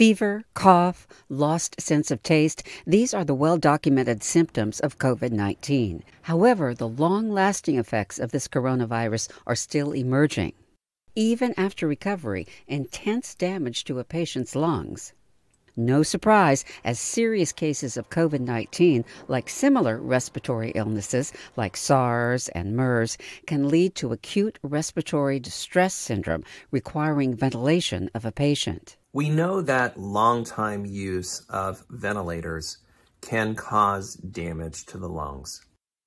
Fever, cough, lost sense of taste, these are the well documented symptoms of COVID 19. However, the long lasting effects of this coronavirus are still emerging. Even after recovery, intense damage to a patient's lungs. No surprise, as serious cases of COVID 19, like similar respiratory illnesses like SARS and MERS, can lead to acute respiratory distress syndrome requiring ventilation of a patient. We know that long-time use of ventilators can cause damage to the lungs.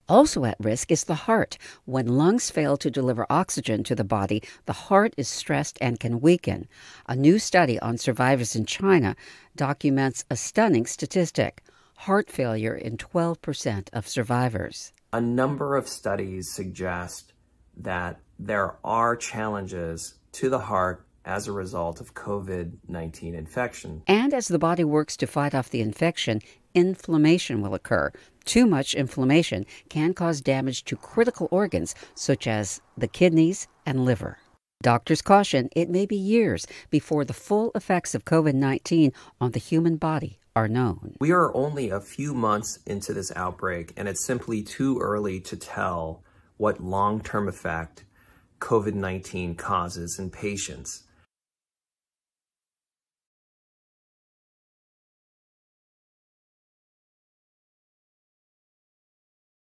Also at risk is the heart. When lungs fail to deliver oxygen to the body, the heart is stressed and can weaken. A new study on survivors in China documents a stunning statistic heart failure in 12% of survivors. A number of studies suggest that there are challenges to the heart as a result of COVID 19 infection. And as the body works to fight off the infection, inflammation will occur. Too much inflammation can cause damage to critical organs such as the kidneys and liver. Doctors caution it may be years before the full effects of COVID 19 on the human body are known. We are only a few months into this outbreak, and it's simply too early to tell what long term effect COVID 19 causes in patients.